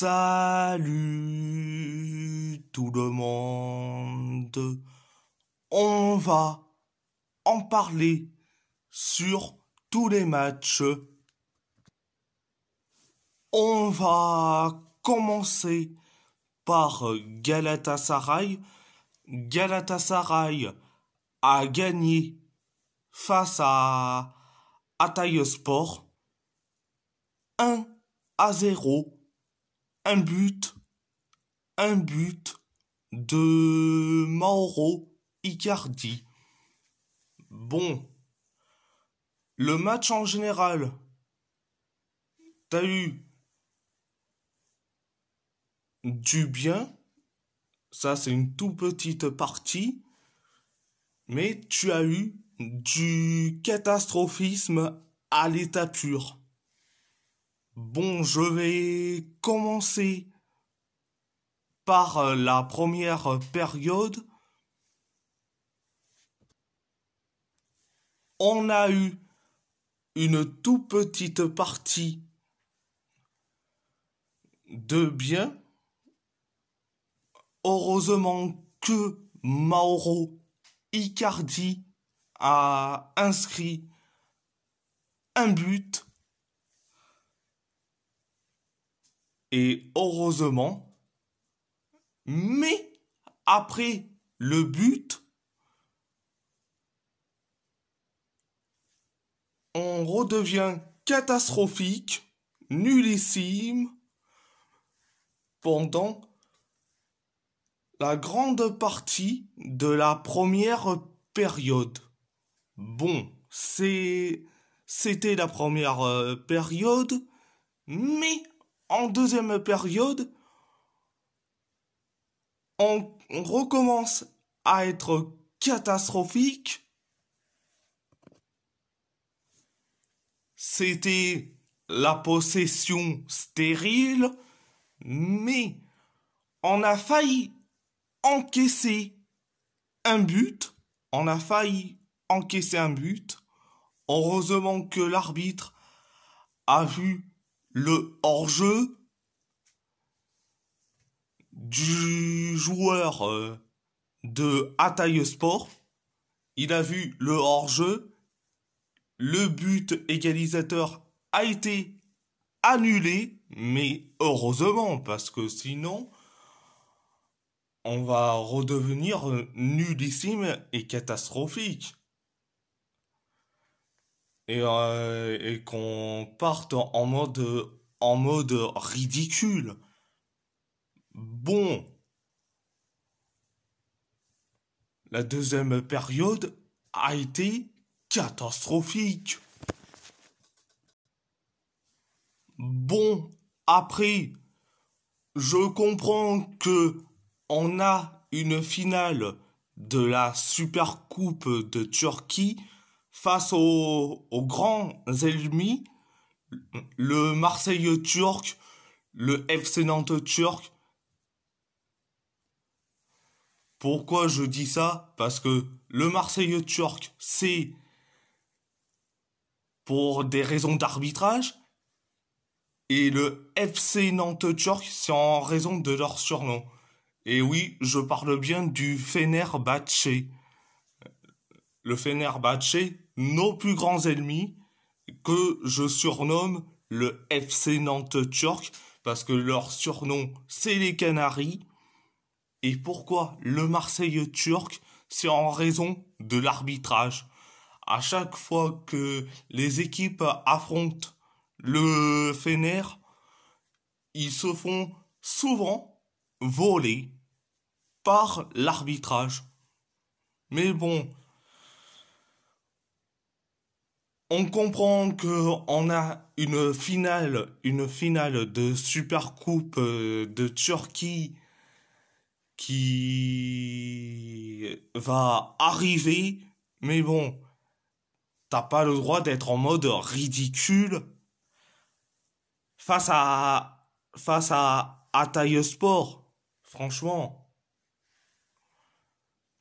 Salut tout le monde. On va en parler sur tous les matchs. On va commencer par Galatasaray. Galatasaray a gagné face à Sport 1 à 0 un but, un but de Mauro Icardi. Bon, le match en général, t'as eu du bien, ça c'est une tout petite partie, mais tu as eu du catastrophisme à l'état pur. Bon, je vais commencer par euh, la première période. On a eu une tout petite partie de bien. Heureusement que Mauro Icardi a inscrit un but et heureusement. Mais après le but, on redevient catastrophique, nullissime, pendant la grande partie de la première période. Bon, c'est c'était la première euh, période, mais en deuxième période, on, recommence à être catastrophique. C'était la possession stérile, mais on a failli encaisser un but. On a failli encaisser un but. Heureusement que l'arbitre a vu le hors-jeu du joueur euh, de Ataille Sport. Il a vu le hors-jeu. Le but égalisateur a été annulé, mais heureusement, parce que sinon, on va redevenir euh, nullissime et catastrophique. Euh, et, qu'on parte en mode, en mode ridicule. Bon. La deuxième période a été catastrophique. Bon, après, je comprends que on a une finale de la Supercoupe de Turquie face aux, grands ennemis, le Marseille turc, le FC Nantes turc. Pourquoi je dis ça Parce que le Marseille turc, c'est pour des raisons d'arbitrage. Et le FC Nantes turc, c'est en raison de leur surnom. Et oui, je parle bien du Fenerbahçe le Fenerbahce, nos plus grands ennemis, que je surnomme le FC Nantes turc, parce que leur surnom, c'est les Canaries. Et pourquoi le Marseille turc C'est en raison de l'arbitrage. À chaque fois que les équipes affrontent le Fener, ils se font souvent voler par l'arbitrage. Mais bon, on comprend que on a une finale, une finale de Super Coupe euh, de Turquie qui va arriver, mais bon, t'as pas le droit d'être en mode ridicule face à face à Sport, franchement.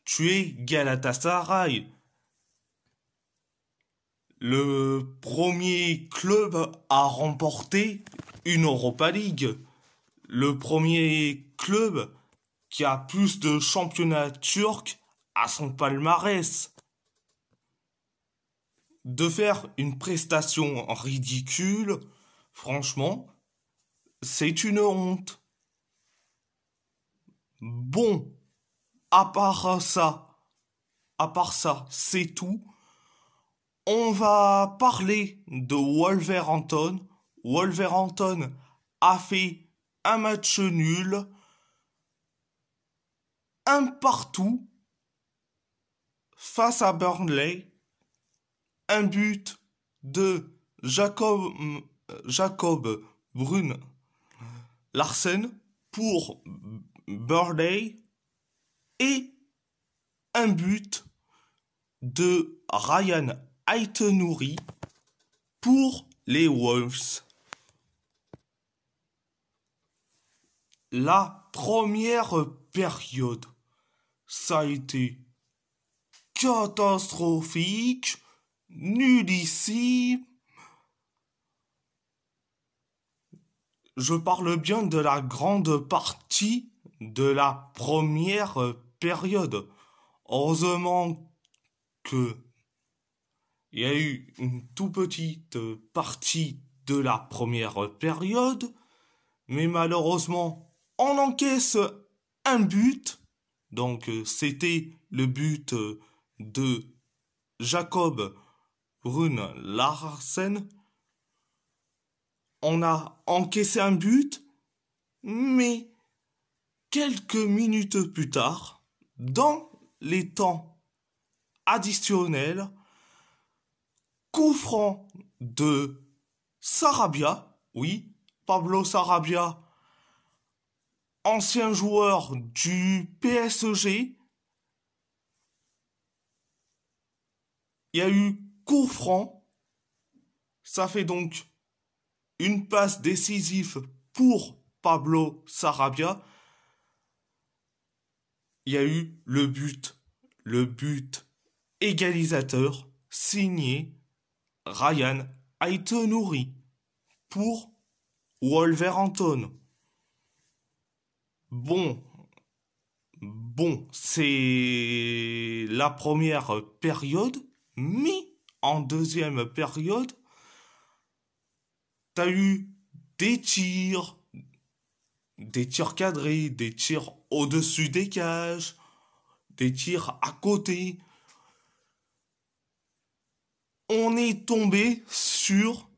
Tu es Galatasaray le premier club à remporter une Europa League, le premier club qui a plus de championnats turcs à son palmarès. De faire une prestation ridicule, franchement, c'est une honte. Bon, à part ça, à part ça, c'est tout. On va parler de Wolverhampton. Wolverhampton a fait un match nul, un partout face à Burnley, un but de Jacob, euh, Jacob Brune Larsen pour Burnley et un but de Ryan a nourri pour les Wolves. La première période, ça a été catastrophique, nul ici. Je parle bien de la grande partie de la première période. Heureusement que il y a eu une tout petite partie de la première période, mais malheureusement, on encaisse un but. Donc c'était le but de Jacob Brun Larsen. On a encaissé un but, mais quelques minutes plus tard, dans les temps additionnels, coup franc de Sarabia, oui, Pablo Sarabia, ancien joueur du PSG. Il y a eu coup franc. Ça fait donc une passe décisive pour Pablo Sarabia. Il y a eu le but, le but égalisateur signé Ryan nourri pour Wolverhampton. Bon, bon, c'est la première période, mais en deuxième période, t'as eu des tirs, des tirs cadrés, des tirs au-dessus des cages, des tirs à côté on est tombé sur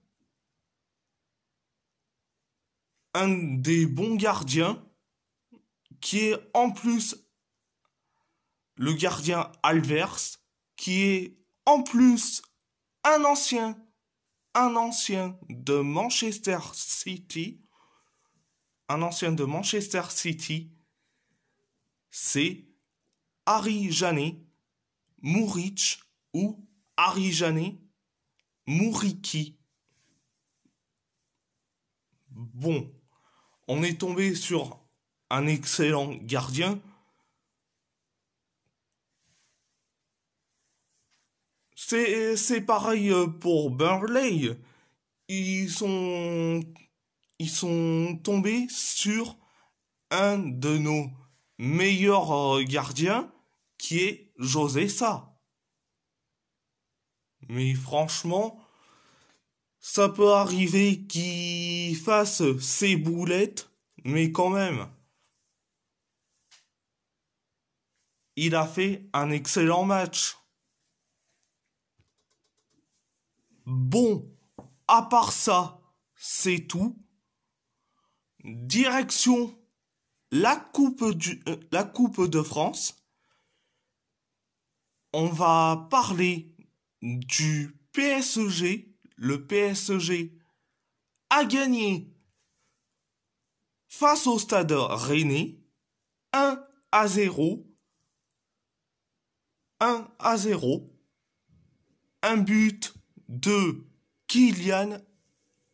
un des bons gardiens qui est en plus le gardien Alvers qui est en plus un ancien un ancien de Manchester City un ancien de Manchester City c'est Harry Janet Murich ou Arijane, Muriki. Bon, on est tombé sur un excellent gardien. C'est pareil euh, pour Burley. Ils sont, ils sont tombés sur un de nos meilleurs euh, gardiens qui est José mais franchement, ça peut arriver qu'il fasse ses boulettes, mais quand même. Il a fait un excellent match. Bon, à part ça, c'est tout. Direction la coupe, du, euh, la coupe de France. On va parler du PSG, e le PSG e a gagné face au Stade Rennais 1 à 0. 1 à 0. Un but de Kylian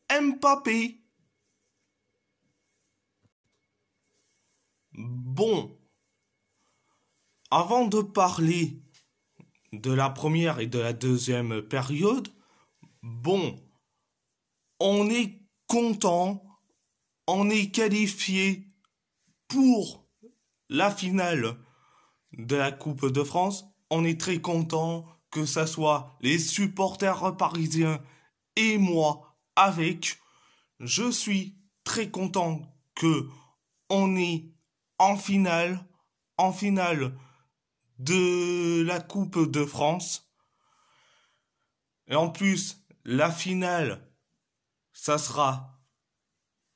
Mbappé. Bon, avant de parler de la première et de la deuxième période, bon, on est content, on est qualifié pour la finale de la Coupe de France. On est très content que ça soit les supporters parisiens et moi avec. Je suis très content que on est en finale, en finale de la Coupe de France. Et en plus, la finale, ça sera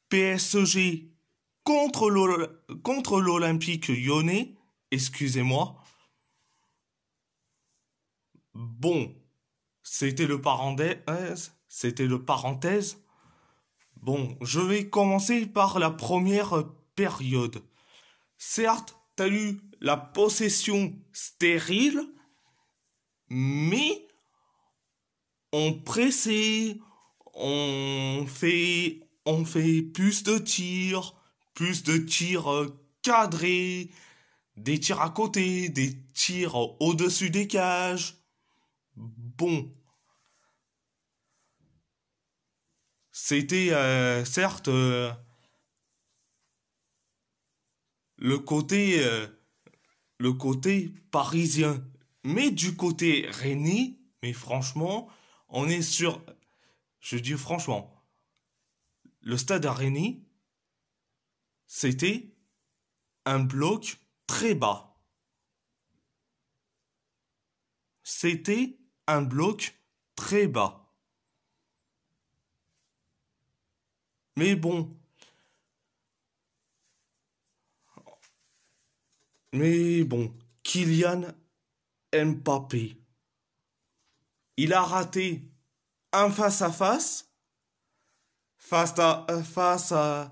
PSG contre l'Olympique lyonnais. Excusez-moi. Bon, c'était le parenthèse. C'était le parenthèse. Bon, je vais commencer par la première période. Certes, la possession stérile, mais on pressait, on fait, on fait plus de tirs, plus de tirs euh, cadrés, des tirs à côté, des tirs au-dessus des cages. Bon. C'était euh, certes euh, le côté, euh, le côté parisien. Mais du côté rennais, mais franchement, on est sur, je dis franchement, le stade à Réni, c'était un bloc très bas. C'était un bloc très bas. Mais bon, Mais bon, Kylian Mbappé, il a raté un face-à-face face à, euh, face à,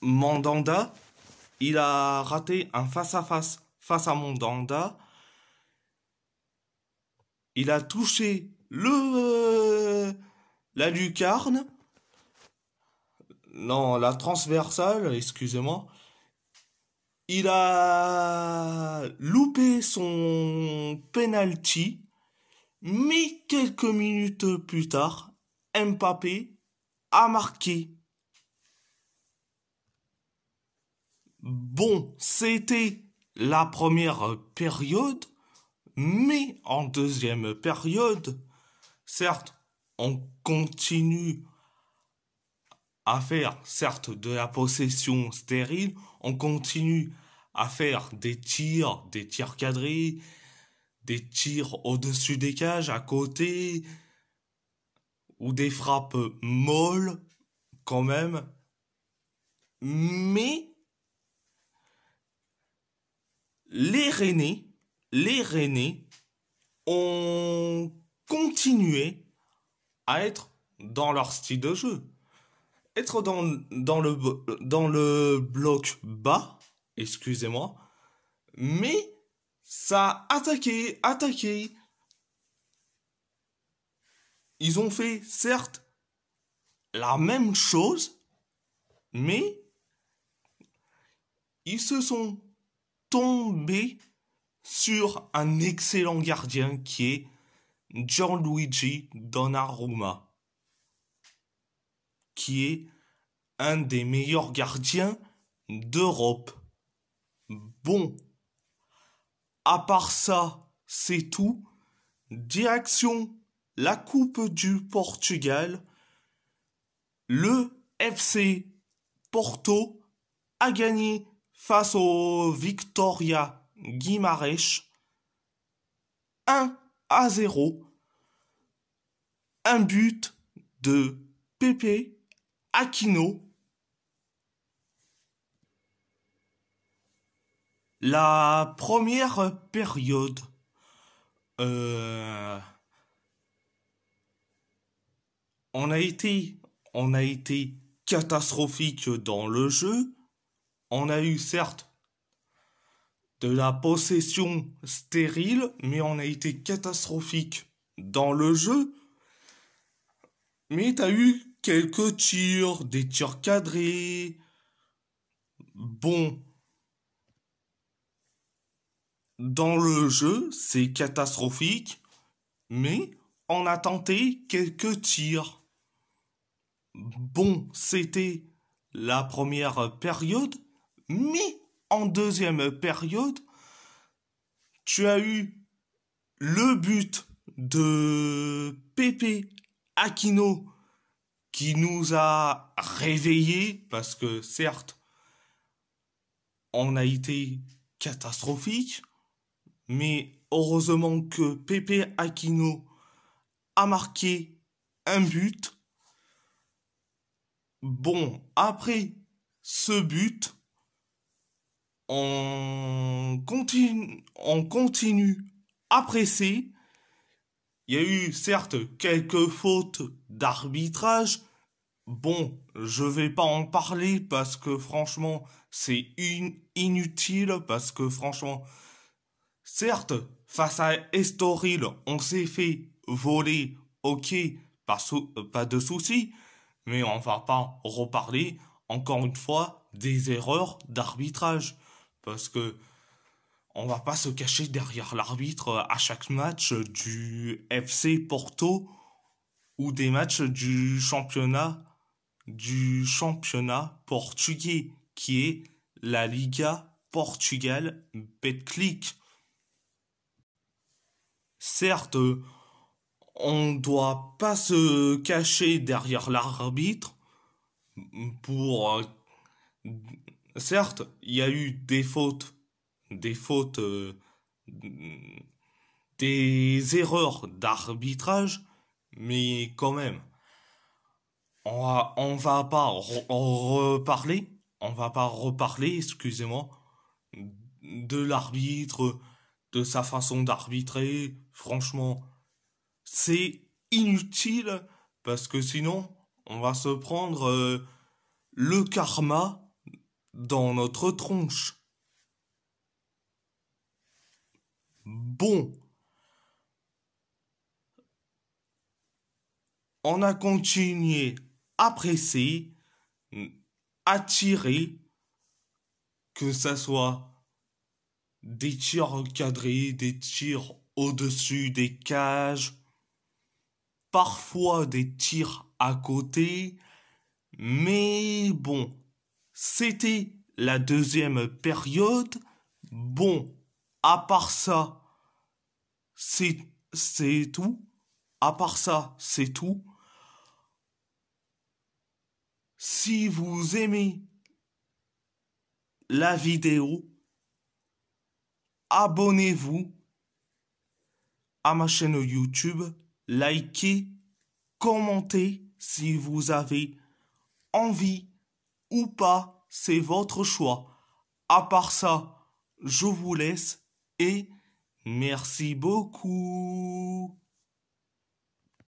Mandanda. Il a raté un face-à-face face à Mandanda. Il a touché le euh, la lucarne. Non, la transversale, excusez-moi il a loupé son penalty, mais quelques minutes plus tard, Mbappé a marqué. Bon, c'était la première période, mais en deuxième période, certes, on continue à faire certes de la possession stérile, on continue à faire des tirs, des tirs cadrés, des tirs au-dessus des cages, à côté, ou des frappes molles, quand même. Mais les Rennais, les ont continué à être dans leur style de jeu être dans, dans, le, dans le bloc bas, excusez-moi, mais ça a attaqué, attaqué. Ils ont fait, certes, la même chose, mais ils se sont tombés sur un excellent gardien qui est Gianluigi Donnarumma qui est un des meilleurs gardiens d'Europe. Bon. À part ça, c'est tout. Direction la Coupe du Portugal. Le FC Porto a gagné face au Victoria Guimarães 1 à 0. Un but de Pepe Aquino, la première période euh, on a été on a été catastrophique dans le jeu on a eu certes de la possession stérile mais on a été catastrophique dans le jeu mais t'as eu quelques tirs, des tirs cadrés. Bon. Dans le jeu, c'est catastrophique, mais on a tenté quelques tirs. Bon, c'était la première période, mais en deuxième période, tu as eu le but de Pepe Aquino qui nous a réveillés, parce que certes, on a été catastrophique, mais heureusement que Pepe Aquino a marqué un but. Bon, après ce but, on continue, on continue à presser il y a eu certes quelques fautes d'arbitrage. Bon, je vais pas en parler parce que franchement, c'est inutile parce que franchement, certes, face à Estoril, on s'est fait voler, ok, pas, pas de souci, mais on va pas reparler encore une fois des erreurs d'arbitrage parce que on va pas se cacher derrière l'arbitre à chaque match du FC Porto ou des matchs du championnat du championnat portugais qui est la Liga Portugal Betclic. Certes, on ne doit pas se cacher derrière l'arbitre pour certes, il y a eu des fautes des fautes, euh, des erreurs d'arbitrage, mais quand même, on va, va pas reparler, on va pas reparler, excusez-moi, de l'arbitre, de sa façon d'arbitrer, franchement, c'est inutile parce que sinon, on va se prendre euh, le karma dans notre tronche. bon. On a continué à presser, à tirer, que ce soit des tirs encadrés, des tirs au-dessus des cages, parfois des tirs à côté, mais bon, c'était la deuxième période. Bon, à part ça, c'est, tout. À part ça, c'est tout. Si vous aimez la vidéo, abonnez-vous à ma chaîne YouTube, likez, commentez si vous avez envie ou pas, c'est votre choix. À part ça, je vous laisse et Merci beaucoup.